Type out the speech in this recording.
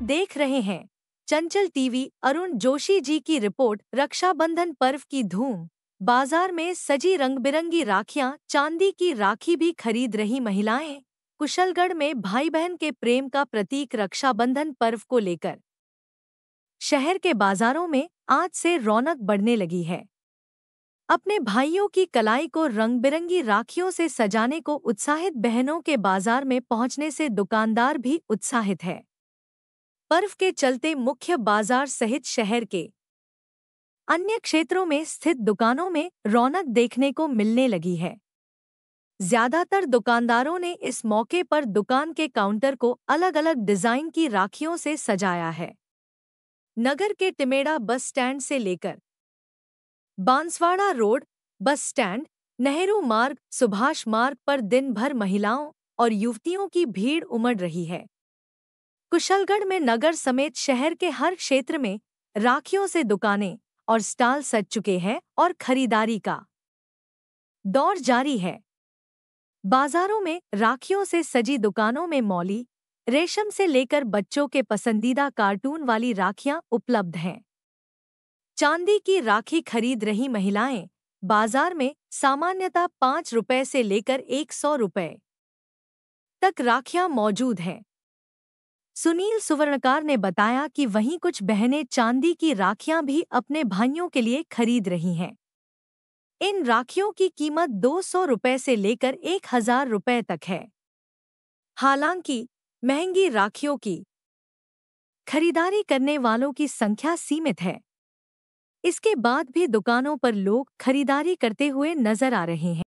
आप देख रहे हैं चंचल टीवी अरुण जोशी जी की रिपोर्ट रक्षाबंधन पर्व की धूम बाजार में सजी रंग बिरंगी राखियां चांदी की राखी भी खरीद रही महिलाएं कुशलगढ़ में भाई बहन के प्रेम का प्रतीक रक्षाबंधन पर्व को लेकर शहर के बाजारों में आज से रौनक बढ़ने लगी है अपने भाइयों की कलाई को रंग बिरंगी राखियों से सजाने को उत्साहित बहनों के बाजार में पहुंचने से दुकानदार भी उत्साहित है पर्व के चलते मुख्य बाजार सहित शहर के अन्य क्षेत्रों में स्थित दुकानों में रौनक देखने को मिलने लगी है ज्यादातर दुकानदारों ने इस मौके पर दुकान के काउंटर को अलग अलग डिजाइन की राखियों से सजाया है नगर के टिमेड़ा बस स्टैंड से लेकर Banswara road bus stand Nehru मार्ग सुभाष मार्ग पर दिन भर महिलाओं और युवतियों की भीड़ उमड़ रही है कुशलगढ़ में नगर समेत शहर के हर क्षेत्र में राखियों से दुकानें और स्टॉल सज चुके हैं और खरीदारी का दौर जारी है बाजारों में राखियों से सजी दुकानों में मौली रेशम से लेकर बच्चों के पसंदीदा कार्टून वाली राखियां उपलब्ध हैं चांदी की राखी खरीद रही महिलाएं बाजार में सामान्यतः पाँच रुपए से लेकर एक सौ रुपए तक राखियां मौजूद हैं सुनील सुवर्णकार ने बताया कि वहीं कुछ बहनें चांदी की राखियां भी अपने भाइयों के लिए खरीद रही हैं इन राखियों की कीमत दो सौ रुपये से लेकर एक हजार रुपये तक है हालांकि महंगी राखियों की खरीदारी करने वालों की संख्या सीमित है इसके बाद भी दुकानों पर लोग खरीदारी करते हुए नजर आ रहे हैं